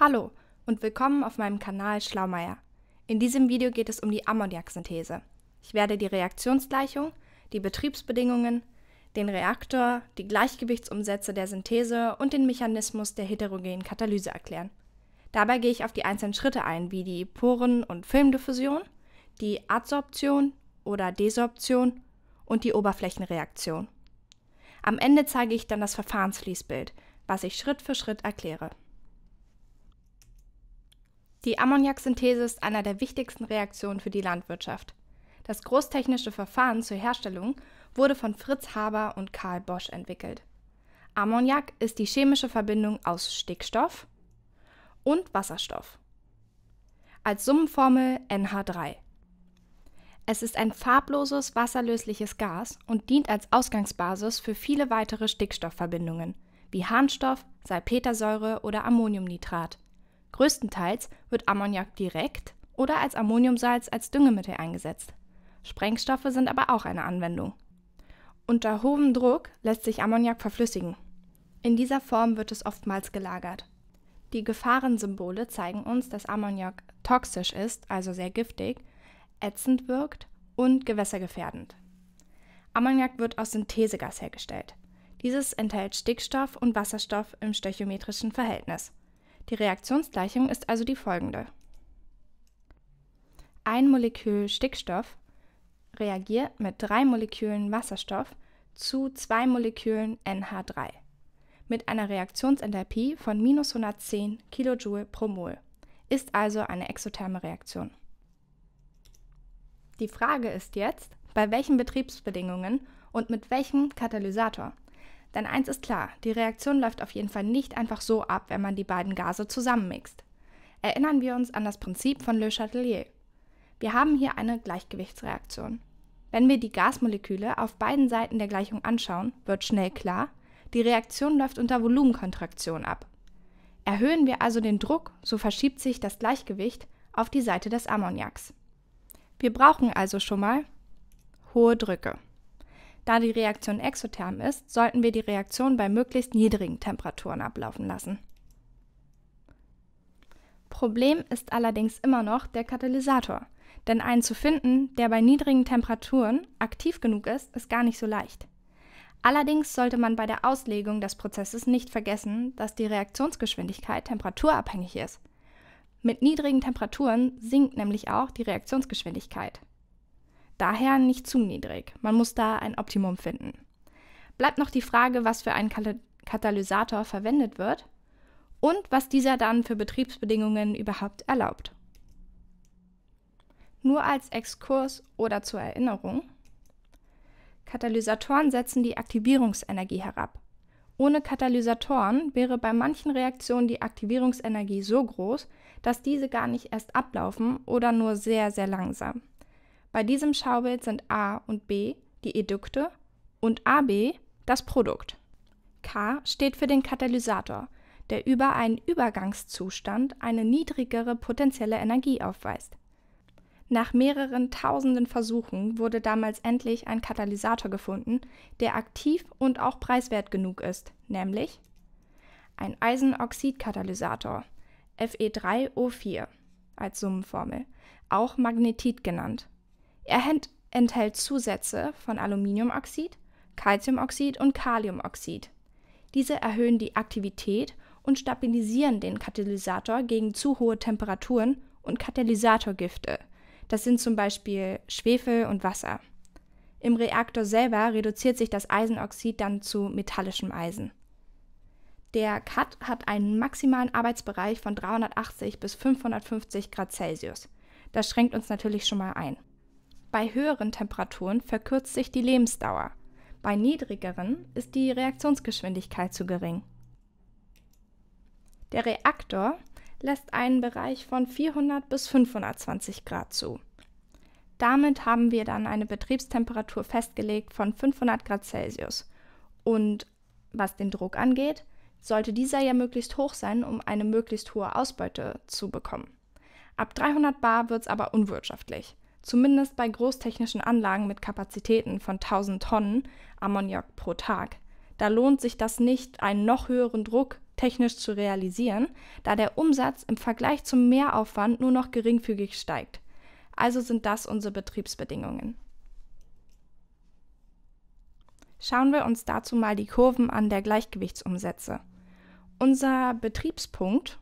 Hallo und willkommen auf meinem Kanal Schlaumeier. In diesem Video geht es um die Ammoniaksynthese. Ich werde die Reaktionsgleichung, die Betriebsbedingungen, den Reaktor, die Gleichgewichtsumsätze der Synthese und den Mechanismus der heterogenen Katalyse erklären. Dabei gehe ich auf die einzelnen Schritte ein, wie die Poren- und Filmdiffusion, die Adsorption oder Desorption und die Oberflächenreaktion. Am Ende zeige ich dann das Verfahrensfließbild, was ich Schritt für Schritt erkläre. Die Ammoniaksynthese ist einer der wichtigsten Reaktionen für die Landwirtschaft. Das großtechnische Verfahren zur Herstellung wurde von Fritz Haber und Karl Bosch entwickelt. Ammoniak ist die chemische Verbindung aus Stickstoff und Wasserstoff. Als Summenformel NH3. Es ist ein farbloses, wasserlösliches Gas und dient als Ausgangsbasis für viele weitere Stickstoffverbindungen, wie Harnstoff, Salpetersäure oder Ammoniumnitrat. Größtenteils wird Ammoniak direkt oder als Ammoniumsalz als Düngemittel eingesetzt. Sprengstoffe sind aber auch eine Anwendung. Unter hohem Druck lässt sich Ammoniak verflüssigen. In dieser Form wird es oftmals gelagert. Die Gefahrensymbole zeigen uns, dass Ammoniak toxisch ist, also sehr giftig, ätzend wirkt und gewässergefährdend. Ammoniak wird aus Synthesegas hergestellt. Dieses enthält Stickstoff und Wasserstoff im stöchiometrischen Verhältnis. Die Reaktionsgleichung ist also die folgende. Ein Molekül Stickstoff reagiert mit drei Molekülen Wasserstoff zu zwei Molekülen NH3 mit einer Reaktionsenthalpie von minus 110 kJ pro Mol. Ist also eine exotherme Reaktion. Die Frage ist jetzt, bei welchen Betriebsbedingungen und mit welchem Katalysator denn eins ist klar, die Reaktion läuft auf jeden Fall nicht einfach so ab, wenn man die beiden Gase zusammenmixt. Erinnern wir uns an das Prinzip von Le Chatelier. Wir haben hier eine Gleichgewichtsreaktion. Wenn wir die Gasmoleküle auf beiden Seiten der Gleichung anschauen, wird schnell klar, die Reaktion läuft unter Volumenkontraktion ab. Erhöhen wir also den Druck, so verschiebt sich das Gleichgewicht auf die Seite des Ammoniaks. Wir brauchen also schon mal hohe Drücke. Da die Reaktion exotherm ist, sollten wir die Reaktion bei möglichst niedrigen Temperaturen ablaufen lassen. Problem ist allerdings immer noch der Katalysator, denn einen zu finden, der bei niedrigen Temperaturen aktiv genug ist, ist gar nicht so leicht. Allerdings sollte man bei der Auslegung des Prozesses nicht vergessen, dass die Reaktionsgeschwindigkeit temperaturabhängig ist. Mit niedrigen Temperaturen sinkt nämlich auch die Reaktionsgeschwindigkeit. Daher nicht zu niedrig. Man muss da ein Optimum finden. Bleibt noch die Frage, was für ein Katalysator verwendet wird und was dieser dann für Betriebsbedingungen überhaupt erlaubt. Nur als Exkurs oder zur Erinnerung. Katalysatoren setzen die Aktivierungsenergie herab. Ohne Katalysatoren wäre bei manchen Reaktionen die Aktivierungsenergie so groß, dass diese gar nicht erst ablaufen oder nur sehr, sehr langsam. Bei diesem Schaubild sind A und B die Edukte und AB das Produkt. K steht für den Katalysator, der über einen Übergangszustand eine niedrigere potenzielle Energie aufweist. Nach mehreren tausenden Versuchen wurde damals endlich ein Katalysator gefunden, der aktiv und auch preiswert genug ist, nämlich ein Eisenoxidkatalysator, Fe3O4 als Summenformel, auch Magnetit genannt. Er ent enthält Zusätze von Aluminiumoxid, Calciumoxid und Kaliumoxid. Diese erhöhen die Aktivität und stabilisieren den Katalysator gegen zu hohe Temperaturen und Katalysatorgifte. Das sind zum Beispiel Schwefel und Wasser. Im Reaktor selber reduziert sich das Eisenoxid dann zu metallischem Eisen. Der CAT hat einen maximalen Arbeitsbereich von 380 bis 550 Grad Celsius. Das schränkt uns natürlich schon mal ein. Bei höheren Temperaturen verkürzt sich die Lebensdauer, bei niedrigeren ist die Reaktionsgeschwindigkeit zu gering. Der Reaktor lässt einen Bereich von 400 bis 520 Grad zu. Damit haben wir dann eine Betriebstemperatur festgelegt von 500 Grad Celsius. Und was den Druck angeht, sollte dieser ja möglichst hoch sein, um eine möglichst hohe Ausbeute zu bekommen. Ab 300 Bar wird es aber unwirtschaftlich zumindest bei großtechnischen Anlagen mit Kapazitäten von 1000 Tonnen Ammoniak pro Tag. Da lohnt sich das nicht, einen noch höheren Druck technisch zu realisieren, da der Umsatz im Vergleich zum Mehraufwand nur noch geringfügig steigt. Also sind das unsere Betriebsbedingungen. Schauen wir uns dazu mal die Kurven an der Gleichgewichtsumsätze. Unser Betriebspunkt,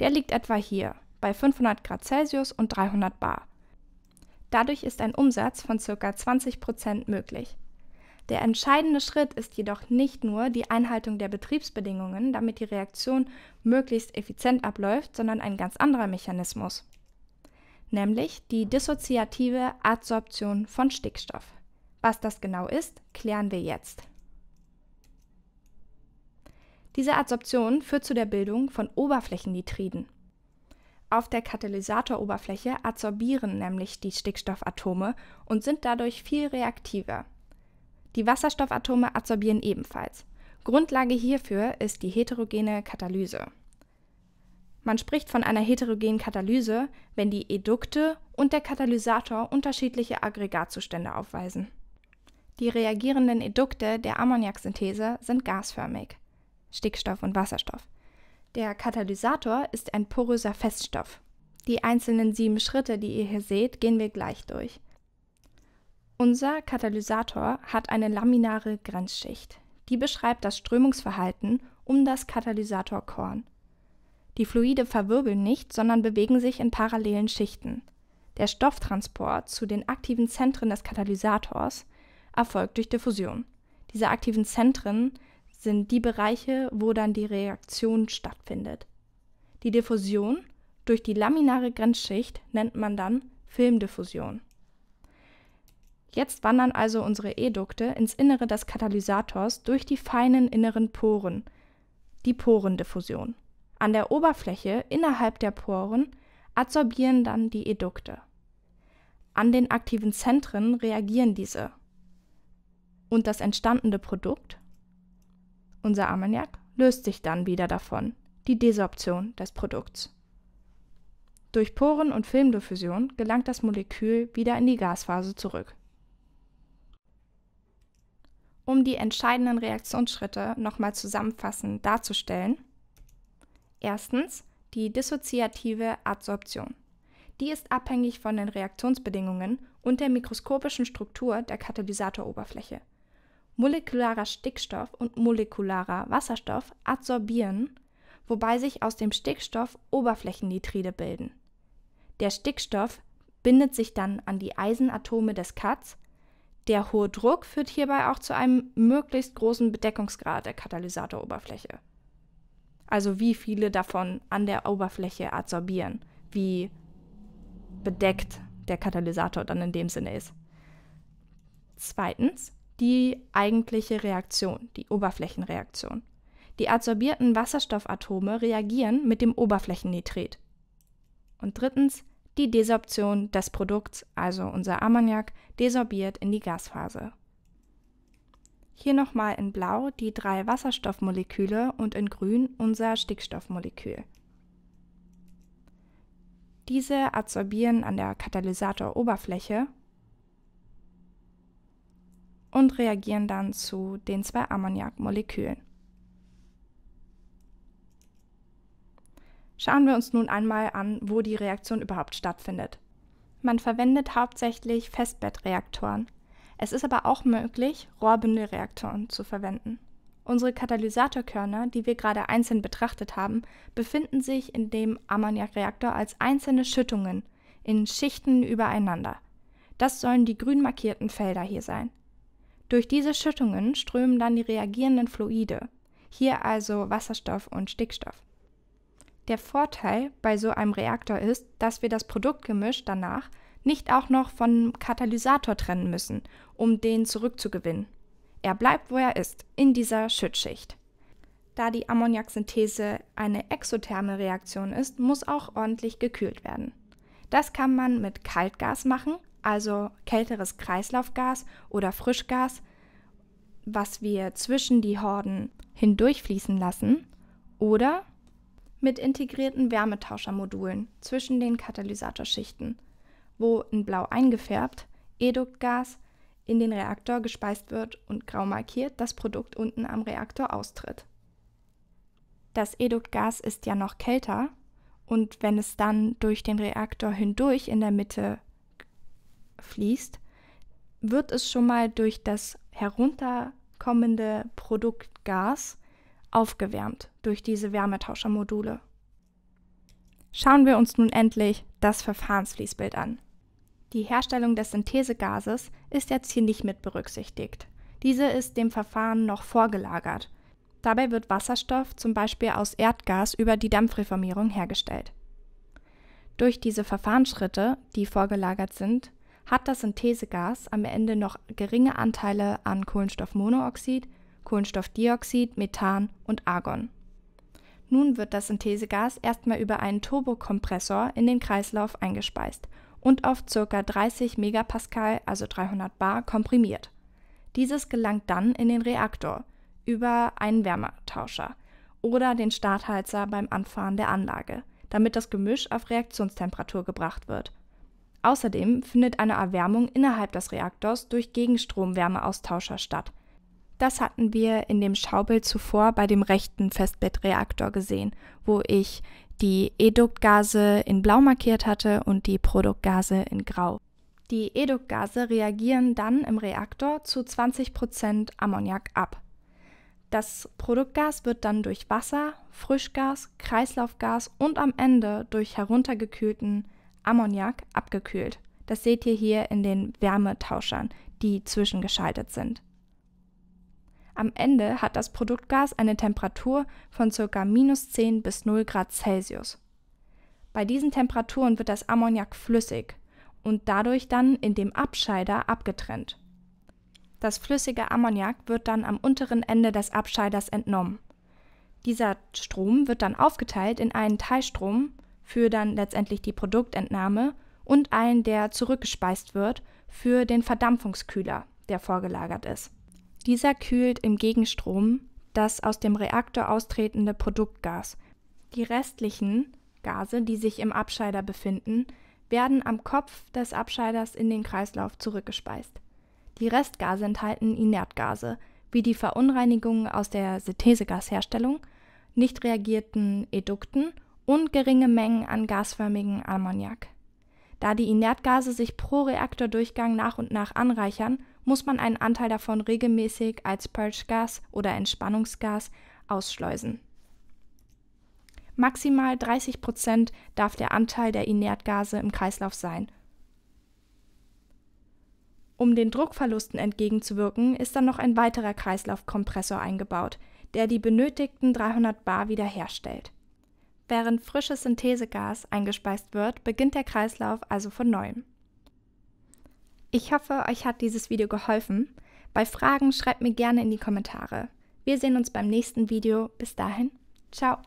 der liegt etwa hier bei 500 Grad Celsius und 300 Bar. Dadurch ist ein Umsatz von ca. 20 möglich. Der entscheidende Schritt ist jedoch nicht nur die Einhaltung der Betriebsbedingungen, damit die Reaktion möglichst effizient abläuft, sondern ein ganz anderer Mechanismus, nämlich die dissoziative Adsorption von Stickstoff. Was das genau ist, klären wir jetzt. Diese Adsorption führt zu der Bildung von Oberflächennitriden. Auf der Katalysatoroberfläche adsorbieren nämlich die Stickstoffatome und sind dadurch viel reaktiver. Die Wasserstoffatome adsorbieren ebenfalls. Grundlage hierfür ist die heterogene Katalyse. Man spricht von einer heterogenen Katalyse, wenn die Edukte und der Katalysator unterschiedliche Aggregatzustände aufweisen. Die reagierenden Edukte der Ammoniaksynthese sind gasförmig, Stickstoff und Wasserstoff. Der Katalysator ist ein poröser Feststoff. Die einzelnen sieben Schritte, die ihr hier seht, gehen wir gleich durch. Unser Katalysator hat eine laminare Grenzschicht. Die beschreibt das Strömungsverhalten um das Katalysatorkorn. Die Fluide verwirbeln nicht, sondern bewegen sich in parallelen Schichten. Der Stofftransport zu den aktiven Zentren des Katalysators erfolgt durch Diffusion. Diese aktiven Zentren sind die Bereiche, wo dann die Reaktion stattfindet. Die Diffusion durch die laminare Grenzschicht nennt man dann Filmdiffusion. Jetzt wandern also unsere Edukte ins Innere des Katalysators durch die feinen inneren Poren, die Porendiffusion. An der Oberfläche innerhalb der Poren adsorbieren dann die Edukte. An den aktiven Zentren reagieren diese. Und das entstandene Produkt unser Ammoniak löst sich dann wieder davon, die Desorption des Produkts. Durch Poren und Filmdiffusion gelangt das Molekül wieder in die Gasphase zurück. Um die entscheidenden Reaktionsschritte nochmal zusammenfassend darzustellen. Erstens die dissoziative Adsorption. Die ist abhängig von den Reaktionsbedingungen und der mikroskopischen Struktur der Katalysatoroberfläche molekularer Stickstoff und molekularer Wasserstoff adsorbieren, wobei sich aus dem Stickstoff Oberflächennitride bilden. Der Stickstoff bindet sich dann an die Eisenatome des Cuts. Der hohe Druck führt hierbei auch zu einem möglichst großen Bedeckungsgrad der Katalysatoroberfläche. Also wie viele davon an der Oberfläche adsorbieren, wie bedeckt der Katalysator dann in dem Sinne ist. Zweitens, die eigentliche Reaktion, die Oberflächenreaktion. Die adsorbierten Wasserstoffatome reagieren mit dem Oberflächennitrit. Und drittens, die Desorption des Produkts, also unser Ammoniak, desorbiert in die Gasphase. Hier nochmal in Blau die drei Wasserstoffmoleküle und in Grün unser Stickstoffmolekül. Diese adsorbieren an der Katalysatoroberfläche und reagieren dann zu den zwei Ammoniakmolekülen. Schauen wir uns nun einmal an, wo die Reaktion überhaupt stattfindet. Man verwendet hauptsächlich Festbettreaktoren. Es ist aber auch möglich, Rohrbündelreaktoren zu verwenden. Unsere Katalysatorkörner, die wir gerade einzeln betrachtet haben, befinden sich in dem Ammoniakreaktor als einzelne Schüttungen in Schichten übereinander. Das sollen die grün markierten Felder hier sein. Durch diese Schüttungen strömen dann die reagierenden Fluide, hier also Wasserstoff und Stickstoff. Der Vorteil bei so einem Reaktor ist, dass wir das Produktgemisch danach nicht auch noch vom Katalysator trennen müssen, um den zurückzugewinnen. Er bleibt, wo er ist, in dieser Schüttschicht. Da die Ammoniaksynthese eine exotherme Reaktion ist, muss auch ordentlich gekühlt werden. Das kann man mit Kaltgas machen, also kälteres Kreislaufgas oder Frischgas, was wir zwischen die Horden hindurchfließen lassen, oder mit integrierten Wärmetauschermodulen zwischen den Katalysatorschichten, wo in blau eingefärbt Eduktgas in den Reaktor gespeist wird und grau markiert das Produkt unten am Reaktor austritt. Das Eduktgas ist ja noch kälter und wenn es dann durch den Reaktor hindurch in der Mitte fließt, wird es schon mal durch das herunterkommende Produkt Gas aufgewärmt durch diese Wärmetauschermodule. Schauen wir uns nun endlich das Verfahrensfließbild an. Die Herstellung des Synthesegases ist jetzt hier nicht mit berücksichtigt. Diese ist dem Verfahren noch vorgelagert. Dabei wird Wasserstoff zum Beispiel aus Erdgas über die Dampfreformierung hergestellt. Durch diese Verfahrensschritte, die vorgelagert sind, hat das Synthesegas am Ende noch geringe Anteile an Kohlenstoffmonoxid, Kohlenstoffdioxid, Methan und Argon. Nun wird das Synthesegas erstmal über einen Turbokompressor in den Kreislauf eingespeist und auf ca. 30 Megapascal, also 300 Bar, komprimiert. Dieses gelangt dann in den Reaktor über einen Wärmetauscher oder den Starthalzer beim Anfahren der Anlage, damit das Gemisch auf Reaktionstemperatur gebracht wird Außerdem findet eine Erwärmung innerhalb des Reaktors durch Gegenstromwärmeaustauscher statt. Das hatten wir in dem Schaubild zuvor bei dem rechten Festbettreaktor gesehen, wo ich die Eduktgase in blau markiert hatte und die Produktgase in grau. Die Eduktgase reagieren dann im Reaktor zu 20% Ammoniak ab. Das Produktgas wird dann durch Wasser, Frischgas, Kreislaufgas und am Ende durch heruntergekühlten Ammoniak abgekühlt. Das seht ihr hier in den Wärmetauschern, die zwischengeschaltet sind. Am Ende hat das Produktgas eine Temperatur von ca. minus 10 bis 0 Grad Celsius. Bei diesen Temperaturen wird das Ammoniak flüssig und dadurch dann in dem Abscheider abgetrennt. Das flüssige Ammoniak wird dann am unteren Ende des Abscheiders entnommen. Dieser Strom wird dann aufgeteilt in einen Teilstrom für dann letztendlich die Produktentnahme und einen, der zurückgespeist wird, für den Verdampfungskühler, der vorgelagert ist. Dieser kühlt im Gegenstrom das aus dem Reaktor austretende Produktgas. Die restlichen Gase, die sich im Abscheider befinden, werden am Kopf des Abscheiders in den Kreislauf zurückgespeist. Die Restgase enthalten Inertgase, wie die Verunreinigungen aus der Synthesegasherstellung, nicht reagierten Edukten und geringe Mengen an gasförmigen Ammoniak. Da die Inertgase sich pro Reaktordurchgang nach und nach anreichern, muss man einen Anteil davon regelmäßig als Purge-Gas oder Entspannungsgas ausschleusen. Maximal 30 Prozent darf der Anteil der Inertgase im Kreislauf sein. Um den Druckverlusten entgegenzuwirken, ist dann noch ein weiterer Kreislaufkompressor eingebaut, der die benötigten 300 Bar wiederherstellt. Während frisches Synthesegas eingespeist wird, beginnt der Kreislauf also von neuem. Ich hoffe, euch hat dieses Video geholfen. Bei Fragen schreibt mir gerne in die Kommentare. Wir sehen uns beim nächsten Video. Bis dahin, ciao.